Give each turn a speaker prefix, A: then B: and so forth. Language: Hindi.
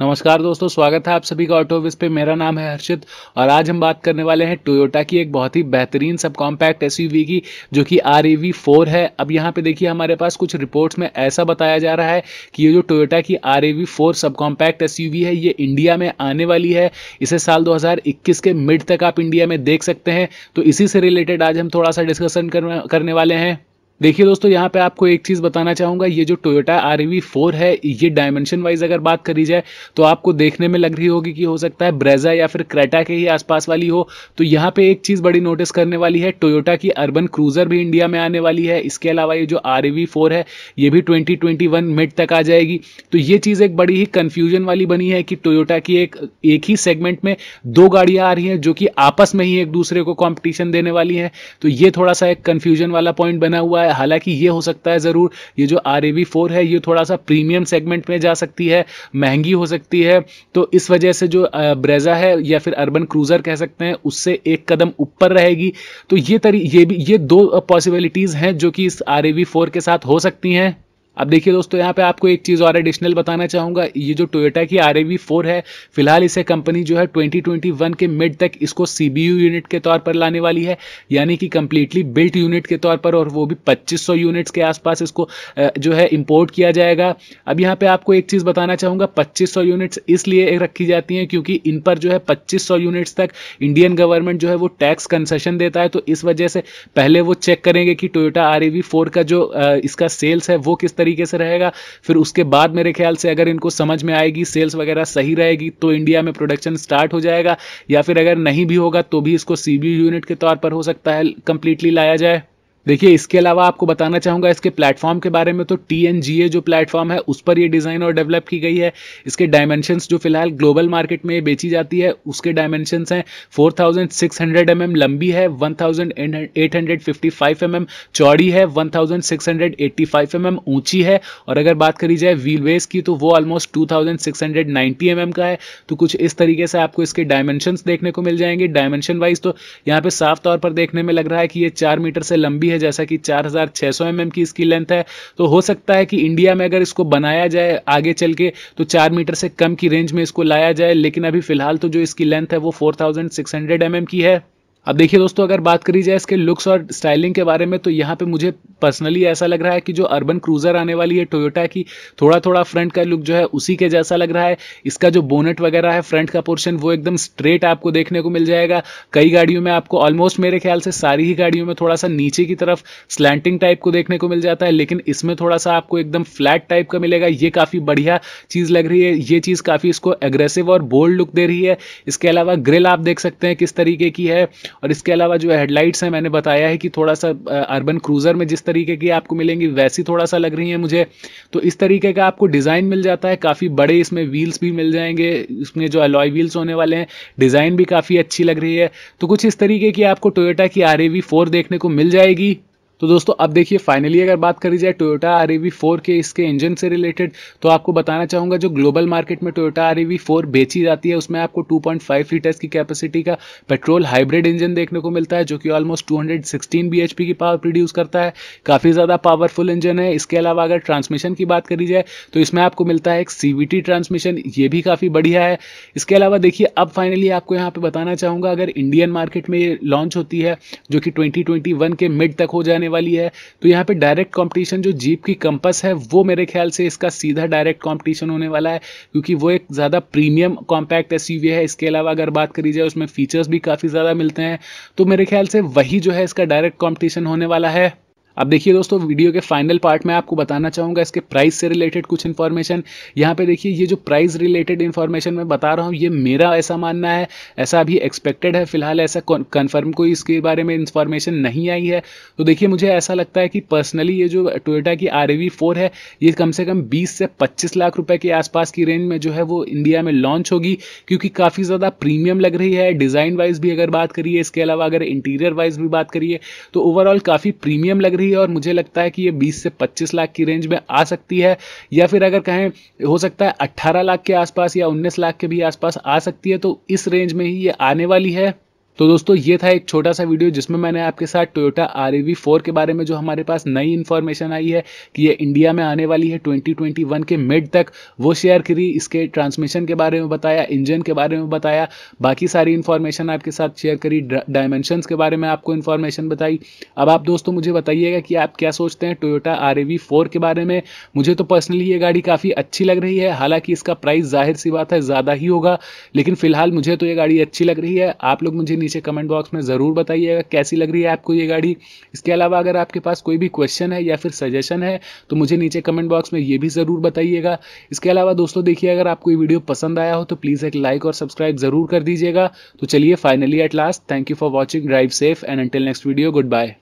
A: नमस्कार दोस्तों स्वागत है आप सभी का ऑटो विज पे मेरा नाम है हर्षित और आज हम बात करने वाले हैं टोयोटा की एक बहुत ही बेहतरीन सब कॉम्पैक्ट एस की जो कि आर ई फोर है अब यहाँ पे देखिए हमारे पास कुछ रिपोर्ट्स में ऐसा बताया जा रहा है कि ये जो टोयोटा की R V four subcompact S है ये इंडिया में आने वाली है इसे साल दो के मिड तक आप इंडिया में देख सकते हैं तो इसी से रिलेटेड आज हम थोड़ा सा डिस्कशन करने वाले हैं देखिए दोस्तों यहाँ पे आपको एक चीज़ बताना चाहूँगा ये जो टोयोटा आर फोर है ये डायमेंशन वाइज अगर बात करी जाए तो आपको देखने में लग रही होगी कि हो सकता है ब्रेजा या फिर क्रेटा के ही आसपास वाली हो तो यहाँ पे एक चीज़ बड़ी नोटिस करने वाली है टोयोटा की अर्बन क्रूज़र भी इंडिया में आने वाली है इसके अलावा ये जो आर फोर e है ये भी ट्वेंटी मिड तक आ जाएगी तो ये चीज़ एक बड़ी ही कन्फ्यूजन वाली बनी है कि टोयोटा की एक एक ही सेगमेंट में दो गाड़ियाँ आ रही हैं जो कि आपस में ही एक दूसरे को कॉम्पिटिशन देने वाली हैं तो ये थोड़ा सा एक कन्फ्यूजन वाला पॉइंट बना हुआ है है हालांकि ये हो सकता है ज़रूर ये जो आर फोर है ये थोड़ा सा प्रीमियम सेगमेंट में जा सकती है महंगी हो सकती है तो इस वजह से जो ब्रेजा है या फिर अर्बन क्रूज़र कह सकते हैं उससे एक कदम ऊपर रहेगी तो ये तरी ये भी ये दो पॉसिबिलिटीज़ हैं जो कि इस आर के साथ हो सकती हैं अब देखिए दोस्तों यहाँ पे आपको एक चीज़ और एडिशनल बताना चाहूँगा ये जो टोयोटा की आर फोर है फिलहाल इसे कंपनी जो है 2021 के मिड तक इसको सी यूनिट के तौर पर लाने वाली है यानी कि कम्प्लीटली बिल्ट यूनिट के तौर पर और वो भी 2500 यूनिट्स के आसपास इसको जो है इम्पोर्ट किया जाएगा अब यहाँ पर आपको एक चीज़ बताना चाहूँगा पच्चीस यूनिट्स इसलिए रखी जाती हैं क्योंकि इन पर जो है पच्चीस यूनिट्स तक इंडियन गवर्नमेंट जो है वो टैक्स कंसेशन देता है तो इस वजह से पहले वो चेक करेंगे कि टोयोटा आर का जो इसका सेल्स है वो किस तरह तरीके से रहेगा फिर उसके बाद मेरे ख्याल से अगर इनको समझ में आएगी सेल्स वगैरह सही रहेगी तो इंडिया में प्रोडक्शन स्टार्ट हो जाएगा या फिर अगर नहीं भी होगा तो भी इसको सी यूनिट के तौर पर हो सकता है कंप्लीटली लाया जाए देखिए इसके अलावा आपको बताना चाहूँगा इसके प्लेटफॉर्म के बारे में तो टी जो प्लेटफॉर्म है उस पर ये डिज़ाइन और डेवलप की गई है इसके डायमेंशन जो फिलहाल ग्लोबल मार्केट में बेची जाती है उसके डायमेंशन हैं four thousand six hundred M M लंबी है one thousand eight hundred fifty five M M चौड़ी है one thousand six hundred eighty five M M ऊंची है और अगर बात करी जाए व्हील बेस की तो वो almost two thousand six hundred ninety M M का है तो कुछ इस तरीके से आपको इसके डायमेंशन देखने को मिल जाएंगे डायमेंशन वाइज तो यहाँ पे साफ तौर पर देखने में लग रहा है कि ये चार मीटर से लंबी है है जैसा कि 4600 हज़ार mm की इसकी लेंथ है तो हो सकता है कि इंडिया में अगर इसको बनाया जाए आगे चल के तो चार मीटर से कम की रेंज में इसको लाया जाए लेकिन अभी फिलहाल तो जो इसकी लेंथ है वो फोर थाउजेंड mm की है अब देखिए दोस्तों अगर बात करी जाए इसके लुक्स और स्टाइलिंग के बारे में तो यहाँ पे मुझे पर्सनली ऐसा लग रहा है कि जो अर्बन क्रूजर आने वाली है टोयोटा की थोड़ा थोड़ा फ्रंट का लुक जो है उसी के जैसा लग रहा है इसका जो बोनेट वगैरह है फ्रंट का पोर्शन वो एकदम स्ट्रेट आपको देखने को मिल जाएगा कई गाड़ियों में आपको ऑलमोस्ट मेरे ख्याल से सारी ही गाड़ियों में थोड़ा सा नीचे की तरफ स्लैंटिंग टाइप को देखने को मिल जाता है लेकिन इसमें थोड़ा सा आपको एकदम फ्लैट टाइप का मिलेगा ये काफ़ी बढ़िया चीज़ लग रही है ये चीज़ काफ़ी इसको एग्रेसिव और बोल्ड लुक दे रही है इसके अलावा ग्रिल आप देख सकते हैं किस तरीके की है और इसके अलावा जो हेडलाइट्स हैं मैंने बताया है कि थोड़ा सा अर्बन क्रूज़र में जिस तरीके की आपको मिलेंगी वैसी थोड़ा सा लग रही है मुझे तो इस तरीके का आपको डिज़ाइन मिल जाता है काफ़ी बड़े इसमें व्हील्स भी मिल जाएंगे इसमें जो अलॉय व्हील्स होने वाले हैं डिज़ाइन भी काफ़ी अच्छी लग रही है तो कुछ इस तरीके की आपको टोयोटा की आर देखने को मिल जाएगी तो दोस्तों अब देखिए फाइनली अगर बात करी जाए टोयोटा आर ई फोर के इसके इंजन से रिलेटेड तो आपको बताना चाहूँगा जो ग्लोबल मार्केट में टोयोटा आर ई फोर बेची जाती है उसमें आपको 2.5 लीटर्स की कैपेसिटी का पेट्रोल हाइब्रिड इंजन देखने को मिलता है जो कि ऑलमोस्ट 216 bhp की पावर प्रोड्यूस करता है काफ़ी ज़्यादा पावरफुल इंजन है इसके अलावा अगर ट्रांसमिशन की बात करी जाए तो इसमें आपको मिलता है एक सी ट्रांसमिशन ये भी काफ़ी बढ़िया है इसके अलावा देखिए अब फाइनली आपको यहाँ पर बताना चाहूँगा अगर इंडियन मार्केट में ये लॉन्च होती है जो कि ट्वेंटी के मिड तक हो जाने आने वाली है तो यहाँ पे डायरेक्ट कंपटीशन जो जीप की कंपस है वो मेरे ख्याल से इसका सीधा डायरेक्ट कंपटीशन होने वाला है क्योंकि वो एक ज़्यादा प्रीमियम कॉम्पैक्ट एस है इसके अलावा अगर बात करी जाए उसमें फीचर्स भी काफ़ी ज़्यादा मिलते हैं तो मेरे ख्याल से वही जो है इसका डायरेक्ट कॉम्पिटिशन होने वाला है अब देखिए दोस्तों वीडियो के फाइनल पार्ट में आपको बताना चाहूँगा इसके प्राइस से रिलेटेड कुछ इन्फॉर्मेशन यहाँ पे देखिए ये जो प्राइस रिलेटेड इन्फॉर्मेशन मैं बता रहा हूँ ये मेरा ऐसा मानना है ऐसा अभी एक्सपेक्टेड है फिलहाल ऐसा कन्फर्म कोई इसके बारे में इन्फॉर्मेशन नहीं आई है तो देखिए मुझे ऐसा लगता है कि पर्सनली ये जो टोयोटा की आर है ये कम से कम बीस से पच्चीस लाख रुपये के आसपास की रेंज में जो है वो इंडिया में लॉन्च होगी क्योंकि काफ़ी ज़्यादा प्रीमियम लग रही है डिज़ाइन वाइज भी अगर बात करिए इसके अलावा अगर इंटीरियर वाइज भी बात करिए तो ओवरऑल काफ़ी प्रीमियम लग रही रही है और मुझे लगता है कि ये 20 से 25 लाख की रेंज में आ सकती है या फिर अगर कहें हो सकता है 18 लाख के आसपास या 19 लाख के भी आसपास आ सकती है तो इस रेंज में ही ये आने वाली है तो दोस्तों ये था एक छोटा सा वीडियो जिसमें मैंने आपके साथ टोयोटा आर ए के बारे में जो हमारे पास नई इन्फॉर्मेशन आई है कि ये इंडिया में आने वाली है 2021 के मिड तक वो शेयर करी इसके ट्रांसमिशन के बारे में बताया इंजन के बारे में बताया बाकी सारी इन्फॉर्मेशन आपके साथ शेयर करी डायमेंशन के बारे में आपको इन्फॉर्मेशन बताई अब आप दोस्तों मुझे बताइएगा कि आप क्या सोचते हैं टोयोटा आर ए के बारे में मुझे तो पर्सनली ये गाड़ी काफ़ी अच्छी लग रही है हालाँकि इसका प्राइस जाहिर सी बात है ज़्यादा ही होगा लेकिन फिलहाल मुझे तो ये गाड़ी अच्छी लग रही है आप लोग मुझे नीचे कमेंट बॉक्स में ज़रूर बताइएगा कैसी लग रही है आपको ये गाड़ी इसके अलावा अगर आपके पास कोई भी क्वेश्चन है या फिर सजेशन है तो मुझे नीचे कमेंट बॉक्स में ये भी ज़रूर बताइएगा इसके अलावा दोस्तों देखिए अगर आपको ये वीडियो पसंद आया हो तो प्लीज़ एक लाइक और सब्सक्राइब ज़रूर कर दीजिएगा तो चलिए finally at last thank you for watching drive safe and until next video good bye